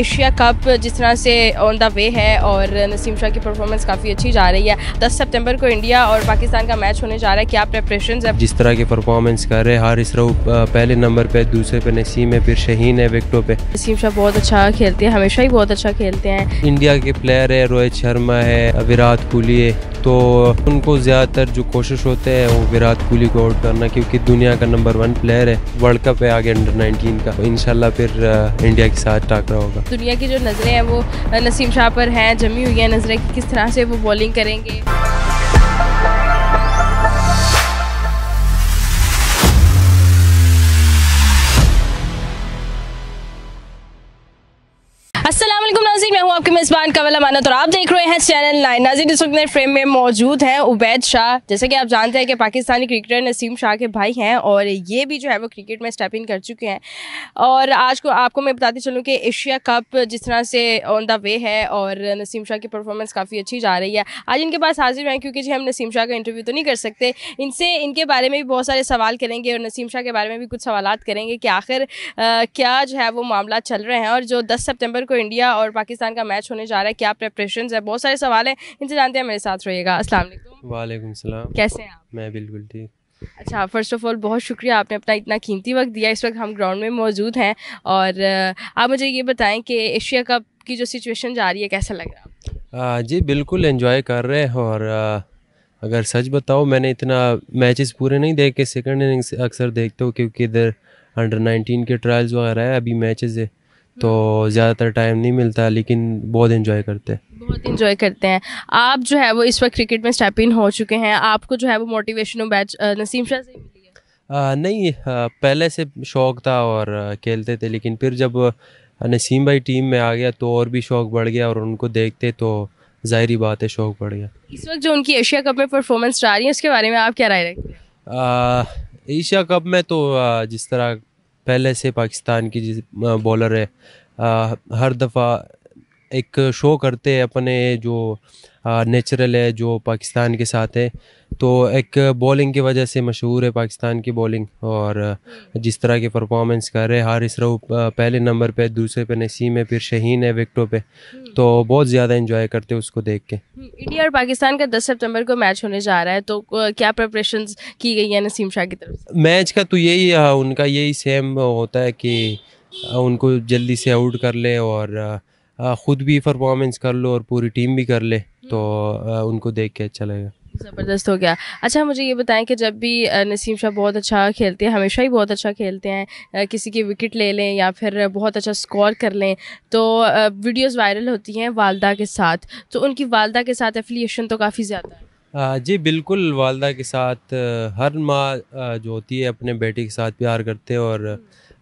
Asia cup जिस तरह से ऑन द वे है और नसीम शाह की परफॉर्मेंस काफ़ी अच्छी जा रही है 10 सितंबर को इंडिया और पाकिस्तान का मैच होने जा रहा है क्या प्रेपरेशन है जिस तरह की परफॉर्मेंस कर रहे हैं हारिस रऊ पहले नंबर पे दूसरे पे नसीम है फिर शहीन है विकटों पे नसीम शाह बहुत अच्छा खेलते हैं हमेशा ही बहुत अच्छा खेलते हैं इंडिया के प्लेयर है रोहित शर्मा है विराट कोहली है तो उनको ज़्यादातर जो कोशिश होते हैं वो विराट कोहली को आउट करना क्योंकि दुनिया का नंबर वन प्लेयर है वर्ल्ड कप है आगे अंडर नाइनटीन का तो इनशाला फिर इंडिया के साथ टाकरा होगा दुनिया की जो नज़रें हैं वो नसीम शाह पर हैं जमी हुई हैं नज़रें कि किस तरह से वो बॉलिंग करेंगे असल वालेकुम नाजी मैं हूँ आपके मेज़बान कवल अमानत और आप देख रहे हैं चैनल नाइन नाजी इस वक्त फ्रेम में मौजूद हैं उबैद शाह जैसे कि आप जानते हैं कि पाकिस्तानी क्रिकेटर नसीम शाह के भाई हैं और ये भी जो है वो क्रिकेट में स्टेप इन कर चुके हैं और आज को आपको मैं बताते चलूँ कि एशिया कप जिस तरह से ऑन द वे है और नसीम शाह की परफॉर्मेंस काफ़ी अच्छी जा रही है आज इनके पास हाजिर हैं क्योंकि जी हम नसीम शाह का इंटरव्यू तो नहीं कर सकते इनसे इनके बारे में भी बहुत सारे सवाल करेंगे और नसीम शाह के बारे में भी कुछ सवाल करेंगे कि आखिर क्या जो है वो मामला चल रहे हैं और जो दस सेप्टेम्बर को इंडिया इंडिया और पाकिस्तान का मैच होने जा रहा है क्या प्रेपरेशन है बहुत सारे सवाल हैं इनसे जानते हैं मेरे साथ रहिएगा असल वालेकुम सलाम कैसे हैं आप मैं बिल्कुल ठीक अच्छा फर्स्ट ऑफ़ ऑल बहुत शुक्रिया आपने अपना इतना कीमती वक्त दिया इस वक्त हम ग्राउंड में मौजूद हैं और आप मुझे ये बताएं कि एशिया कप की जो सिचुएशन जा रही है कैसा लग रहा है जी बिल्कुल एंजॉय कर रहे हैं और आ, अगर सच बताओ मैंने इतना मैचेस पूरे नहीं देखे सेकंड इनिंग्स अक्सर देखता हूँ क्योंकि इधर अंडर नाइनटीन के ट्रायल्स वगैरह है अभी मैचेज है तो ज़्यादातर टाइम नहीं मिलता लेकिन बहुत इन्जॉय करते हैं बहुत इन्जॉय करते हैं आप जो है वो इस वक्त क्रिकेट में स्टेप इन हो चुके हैं आपको जो है वो मोटिवेशन बैच नसीम शाह से नहीं पहले से शौक था और खेलते थे लेकिन फिर जब नसीम भाई टीम में आ गया तो और भी शौक बढ़ गया और उनको देखते तो जाहरी बात है शौक बढ़ गया इस वक्त जो उनकी एशिया कप में परफॉर्मेंस जा रही है उसके बारे में आप क्या राय रखते हैं एशिया कप में तो जिस तरह पहले से पाकिस्तान की जिस बॉलर है हर दफ़ा एक शो करते हैं अपने जो नेचुरल है जो पाकिस्तान के साथ है तो एक बॉलिंग की वजह से मशहूर है पाकिस्तान की बॉलिंग और जिस तरह की परफॉर्मेंस कर रहे हारिस रऊ पहले नंबर पे दूसरे पे नसीम है फिर शहीन है विकटों पे हम्म। तो बहुत ज़्यादा इन्जॉय करते उसको देख के इंडिया हम्म, और पाकिस्तान का 10 सितंबर को मैच होने जा रहा है तो क्या प्रपरेशन की गई है नसीम शाह की तरफ मैच का तो यही उनका यही सेम होता है कि उनको जल्दी से आउट कर ले और ख़ुद भी परफॉर्मेंस कर लो और पूरी टीम भी कर ले हम्म। तो उनको देख के अच्छा लगेगा ज़बरदस्त हो गया अच्छा मुझे ये बताएं कि जब भी नसीम शाह बहुत अच्छा खेलते हैं हमेशा ही बहुत अच्छा खेलते हैं किसी की विकेट ले लें या फिर बहुत अच्छा स्कोर कर लें तो वीडियोस वायरल होती हैं वालदा के साथ तो उनकी वालदा के साथ एफिलिएशन तो काफ़ी ज़्यादा है जी बिल्कुल वालदा के साथ हर माँ जो होती है अपने बेटे के साथ प्यार करते हैं और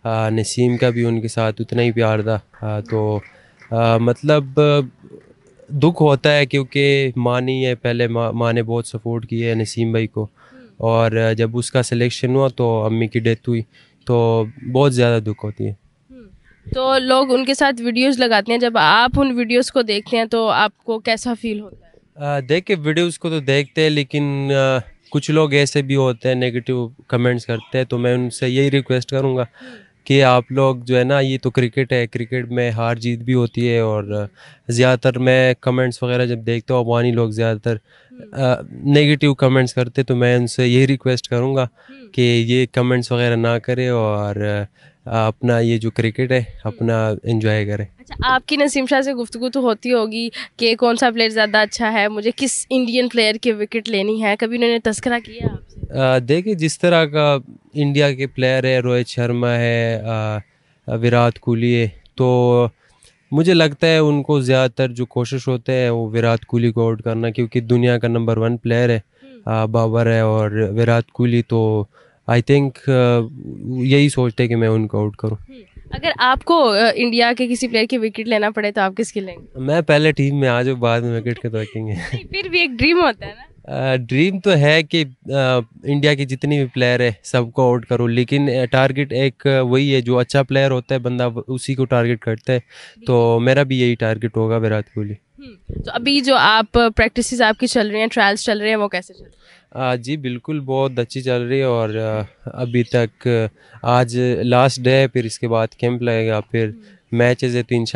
हम्म। नसीम का भी उनके साथ उतना ही प्यार था तो आ, मतलब दुख होता है क्योंकि माँ नहीं है पहले माँ माँ ने बहुत सपोर्ट किया है नसीम भाई को हम्म। और जब उसका सिलेक्शन हुआ तो अम्मी की डेथ हुई तो बहुत ज़्यादा दुख होती है हम्म। तो लोग उनके साथ वीडियोस लगाते हैं जब आप उन वीडियोस को देखते हैं तो आपको कैसा फील होता है आ, देख के वीडियोस को तो देखते हैं लेकिन आ, कुछ लोग ऐसे भी होते हैं नेगेटिव कमेंट्स करते हैं तो मैं उनसे यही रिक्वेस्ट करूँगा हम्म। कि आप लोग जो है ना ये तो क्रिकेट है क्रिकेट में हार जीत भी होती है और ज़्यादातर मैं कमेंट्स वगैरह जब देखता हूँ अफगानी लोग ज़्यादातर नेगेटिव कमेंट्स करते तो मैं उनसे यही रिक्वेस्ट करूँगा हम्म। कि ये कमेंट्स वगैरह ना करें और अपना ये जो क्रिकेट है अपना इंजॉय करें अच्छा आपकी नसीम शाह से गुफ्तु तो होती होगी कि कौन सा प्लेयर ज़्यादा अच्छा है मुझे किस इंडियन प्लेयर की विकेट लेनी है कभी उन्होंने तस्करा किया देखिए जिस तरह का इंडिया के प्लेयर है रोहित शर्मा है विराट कोहली है तो मुझे लगता है उनको ज़्यादातर जो कोशिश होते हैं वो विराट कोहली को आउट करना क्योंकि दुनिया का नंबर वन प्लेयर है हम्म। बाबर है और विराट कोहली तो आई थिंक यही सोचते हैं कि मैं उनको आउट करूं हम्म। अगर आपको इंडिया के किसी प्लेयर की विकेट लेना पड़े तो आप किसकी लेंगे मैं पहले टीम में आज बाद में विकेट के तो रखेंगे फिर भी एक ड्रीम होता है ना ड्रीम तो है कि इंडिया के जितनी भी प्लेयर है सबको आउट करो लेकिन टारगेट एक वही है जो अच्छा प्लेयर होता है बंदा उसी को टारगेट करता है तो मेरा भी यही टारगेट होगा विराट कोहली हम्म, तो अभी जो आप प्रैक्टिस आपकी चल रही हैं ट्रायल्स चल रहे हैं वो कैसे चल आ, जी बिल्कुल बहुत अच्छी चल रही है और अभी तक आज लास्ट डे फिर इसके बाद कैंप लगेगा फिर हम्म। मैच है तो इन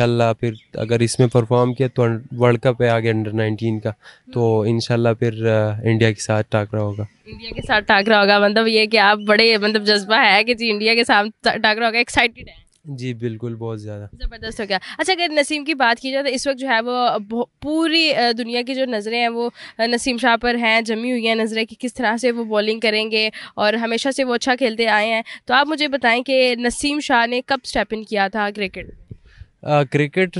फिर अगर इसमें परफॉर्म किया तो वर्ल्ड कप है आगे अंडर 19 का तो इन फिर इंडिया uh, के साथ टाकरा होगा इंडिया के साथ टाकरा होगा मतलब ये कि आप बड़े मतलब जज्बा है कि जी इंडिया के साथ टाकरा होगा एक्साइटेड है जी बिल्कुल बहुत ज़्यादा ज़बरदस्त हो गया अच्छा अगर नसीम की बात की जाए तो इस वक्त जो है वो पूरी दुनिया की जो नज़रें हैं वो नसीम शाह पर हैं जमी हुई हैं नज़रें कि किस तरह से वो बॉलिंग करेंगे और हमेशा से वो अच्छा खेलते आए हैं तो आप मुझे बताएं कि नसीम शाह ने कब स्टेप इन किया था क्रिकेट क्रिकेट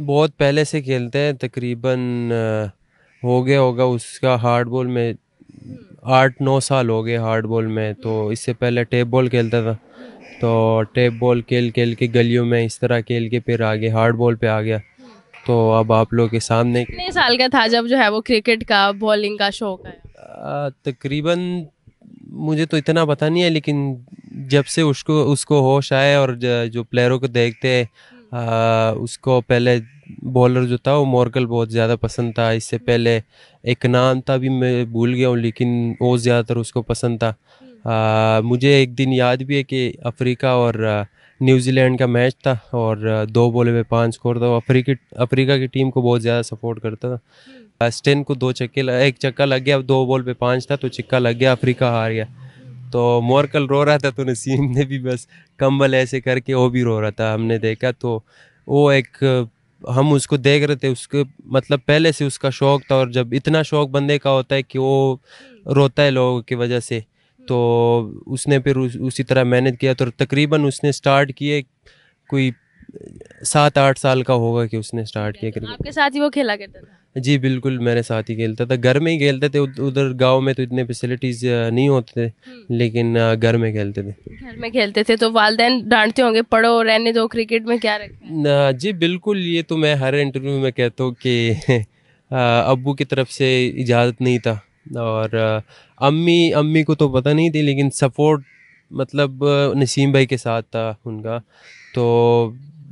बहुत पहले से खेलते हैं तकरीबन हो गया होगा उसका हार्ड बॉल में आठ नौ साल हो गए हार्ड बॉल में तो इससे पहले टेप बॉल खेलता था तो टेप बॉल खेल खेल के गलियों में इस तरह खेल के फिर आगे हार्ड बॉल पे आ गया तो अब आप लोग के सामने कितने साल का था जब जो है वो क्रिकेट का बॉलिंग का शौक है तकरीबन मुझे तो इतना पता नहीं है लेकिन जब से उसको उसको होश आए और जो प्लेयरों को देखते हैं आ, उसको पहले बॉलर जो था वो मोरकल बहुत ज़्यादा पसंद था इससे पहले एक नाम था भी मैं भूल गया हूँ लेकिन वो ज़्यादातर उसको पसंद था हम्म। आ, मुझे एक दिन याद भी है कि अफ्रीका और न्यूजीलैंड का मैच था और दो बॉल में पांच स्कोर था अफ्रीकी अफ्रीका की टीम को बहुत ज़्यादा सपोर्ट करता था स्टेन हम्म। को दो चक्के एक चक्का लग गया दो बॉल पे पांच था तो चक्का लग गया अफ्रीका हार गया तो मोरकल रो रहा था तो नसीम ने भी बस कंबल ऐसे करके वो भी रो रहा था हमने देखा तो वो एक हम उसको देख रहे थे उसके मतलब पहले से उसका शौक था और जब इतना शौक बंदे का होता है कि वो रोता है लोगों की वजह से तो उसने फिर उस, उसी तरह मेहनत किया तो तकरीबन उसने स्टार्ट किए कोई सात आठ साल का होगा कि उसने स्टार्ट किया तो आपके साथ ही वो खेला करता था जी बिल्कुल मेरे साथ ही खेलता था घर में ही खेलते थे उधर गांव में तो इतने फैसिलिटीज नहीं होते थे हम्म। लेकिन घर में खेलते थे घर में खेलते थे तो वालदेन डांटते होंगे पढ़ो रहने दो क्रिकेट में क्या रखना जी बिल्कुल ये तो मैं हर इंटरव्यू में कहता हूँ कि अबू की तरफ से इजाज़त नहीं था और अम्मी अम्मी को तो पता नहीं थी लेकिन सपोर्ट मतलब नसीम भाई के साथ था उनका तो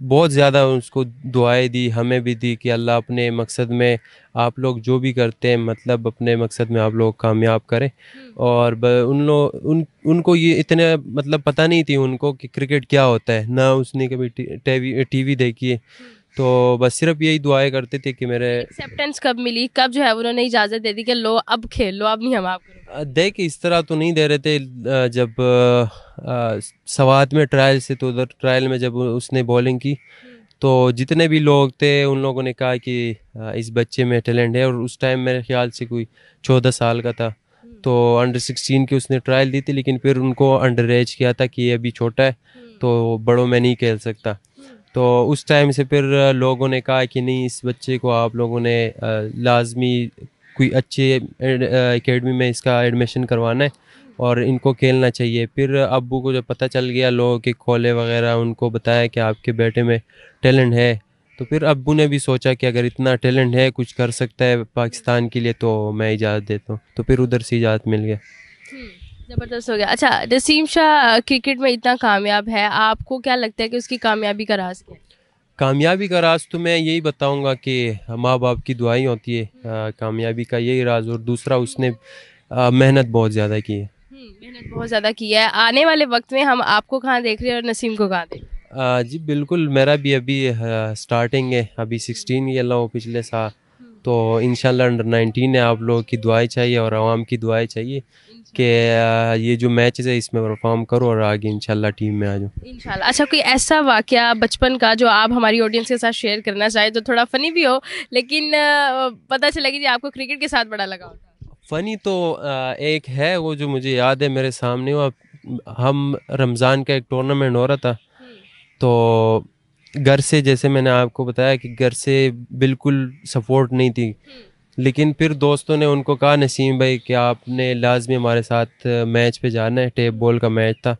बहुत ज़्यादा उसको दुआएं दी हमें भी दी कि अल्लाह अपने मकसद में आप लोग जो भी करते हैं मतलब अपने मकसद में आप लोग कामयाब करें हम्म। और उन लोग उन उनको ये इतने मतलब पता नहीं थी उनको कि क्रिकेट क्या होता है ना उसने कभी टीवी टीवी देखी है हम्म। तो बस सिर्फ यही दुआएं करते थे कि मेरे एक्सेप्टेंस कब मिली कब जो है उन्होंने इजाज़त दे दी कि लो अब खेल लो अब नहीं हम आप देख इस तरह तो नहीं दे रहे थे जब सवात में ट्रायल से तो उधर ट्रायल में जब उसने बॉलिंग की तो जितने भी लोग थे उन लोगों ने कहा कि इस बच्चे में टैलेंट है और उस टाइम मेरे ख्याल से कोई चौदह साल का था तो अंडर सिक्सटीन की उसने ट्रायल दी थी लेकिन फिर उनको अंडर एज किया था कि ये अभी छोटा है तो बड़ों में नहीं खेल सकता तो उस टाइम से फिर लोगों ने कहा कि नहीं इस बच्चे को आप लोगों ने लाजमी कोई अच्छे एकेडमी में इसका एडमिशन करवाना है और इनको खेलना चाहिए फिर अबू को जब पता चल गया लोगों के खोले वगैरह उनको बताया कि आपके बेटे में टैलेंट है तो फिर अबू ने भी सोचा कि अगर इतना टैलेंट है कुछ कर सकता है पाकिस्तान के लिए तो मैं इजाज़त देता हूँ तो फिर उधर से इजाज़त मिल गया जबरदस्त हो गया अच्छा नसीम शाह क्रिकेट में इतना कामयाब है आपको क्या लगता है कि उसकी कामयाबी का राज क्या कामयाबी का राज तो मैं यही बताऊंगा कि माँ बाप की दुआई होती है कामयाबी का यही राज और दूसरा उसने मेहनत बहुत ज़्यादा की है हम्म, मेहनत बहुत ज़्यादा की है आने वाले वक्त में हम आपको कहाँ देख रहे हैं और नसीम को कहाँ देख रहे हैं जी बिल्कुल मेरा भी अभी स्टार्टिंग है अभी सिक्सटीन ईयर लाऊँ पिछले साल तो इन अंडर नाइनटीन है आप लोगों की दुआई चाहिए और आवाम की दुआई चाहिए कि ये जो मैच है इसमें परफॉर्म करो और आगे इंशाल्लाह टीम में आ जाओ इंशाल्लाह अच्छा कोई ऐसा वाक़ बचपन का जो आप हमारी ऑडियंस के साथ शेयर करना चाहें तो थोड़ा फ़नी भी हो लेकिन पता चला कि आपको क्रिकेट के साथ बड़ा लगा फ़नी तो एक है वो जो मुझे याद है मेरे सामने वो हम रमज़ान का एक टूर्नामेंट हो रहा था हम्म। तो घर से जैसे मैंने आपको बताया कि घर से बिल्कुल सपोर्ट नहीं थी हम्म। लेकिन फिर दोस्तों ने उनको कहा नसीम भाई कि आपने लाजमी हमारे साथ मैच पे जाना है टेप बॉल का मैच था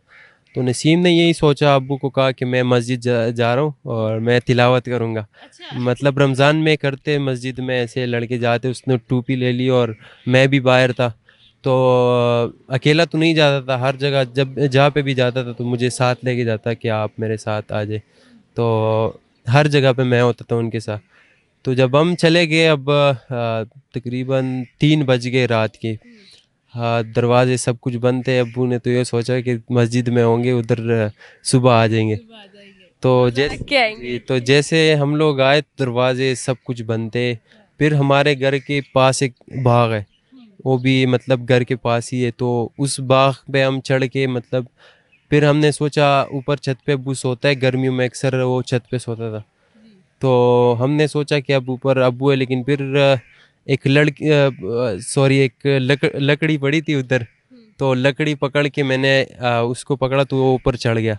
तो नसीम ने यही सोचा अबू को कहा कि मैं मस्जिद जा, जा रहा हूँ और मैं तिलावत करूँगा अच्छा। मतलब रमज़ान में करते मस्जिद में ऐसे लड़के जाते उसने टूपी ले ली और मैं भी बाहर था तो अकेला तो नहीं जाता था हर जगह जब जहाँ पे भी जाता था तो मुझे साथ लेके जाता कि आप मेरे साथ आ जाए तो हर जगह पे मैं होता था उनके साथ तो जब हम चले गए अब तकरीबन तीन बज गए रात के हाँ दरवाजे सब कुछ बंद थे अबू ने तो ये सोचा कि मस्जिद में होंगे उधर सुबह आ जाएंगे तो जैसे तो जैसे हम लोग आए दरवाजे सब कुछ बंद थे फिर हमारे घर के पास एक बाग है हम्म। वो भी मतलब घर के पास ही है तो उस बाग पे हम चढ़ के मतलब फिर हमने सोचा ऊपर छत पे अबू सोता है गर्मियों में अक्सर वो छत पे सोता था तो हमने सोचा कि अब ऊपर अबू है लेकिन फिर एक लड़की सॉरी एक लक, लकड़ी पड़ी थी उधर तो लकड़ी पकड़ के मैंने आ, उसको पकड़ा तो वो ऊपर चढ़ गया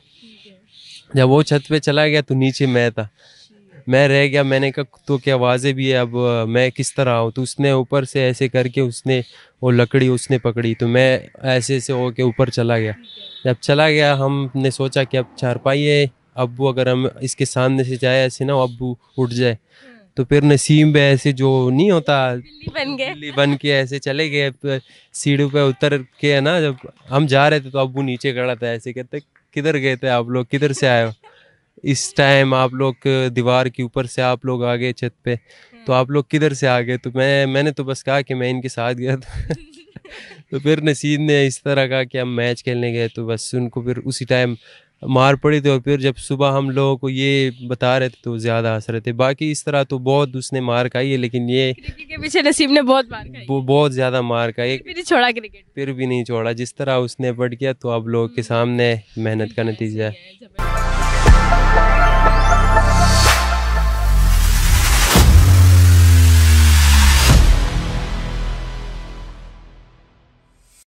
जब वो छत पे चला गया तो नीचे मैं था मैं रह गया मैंने कहा तो क्या वाजे भी है अब मैं किस तरह आऊँ तो उसने ऊपर से ऐसे करके उसने वो लकड़ी उसने पकड़ी तो मैं ऐसे ऐसे हो के ऊपर चला गया जब चला गया हमने सोचा कि अब चारपाई है अबू अगर हम इसके सामने से जाए ऐसे ना अबू उठ जाए हम्म। तो फिर नसीम पे ऐसे जो नहीं होता बन गए बन के ऐसे चले गए सीढ़ी पे उतर के है ना जब हम जा रहे थे तो अबू नीचे खड़ा था ऐसे कहते किधर गए थे आप लोग किधर से आए हो इस टाइम आप लोग दीवार के ऊपर से आप लोग आ गए छत पे तो आप लोग किधर से आ गए तो मैं मैंने तो बस कहा कि मैं इनके साथ गया था तो फिर नसीद ने इस तरह कहा कि हम मैच खेलने गए तो बस उनको फिर उसी टाइम मार पड़ी थी और फिर जब सुबह हम लोगों को ये बता रहे थे तो ज़्यादा हंस रहे थे बाकी इस तरह तो बहुत उसने मार खाई है लेकिन ये के पीछे नसीब ने बहुत मार खाई वो बहुत ज़्यादा मार खाई फिर छोड़ा क्रिकेट फिर भी नहीं छोड़ा जिस तरह उसने पट किया तो आप लोगों के सामने मेहनत का नतीजा है Bye.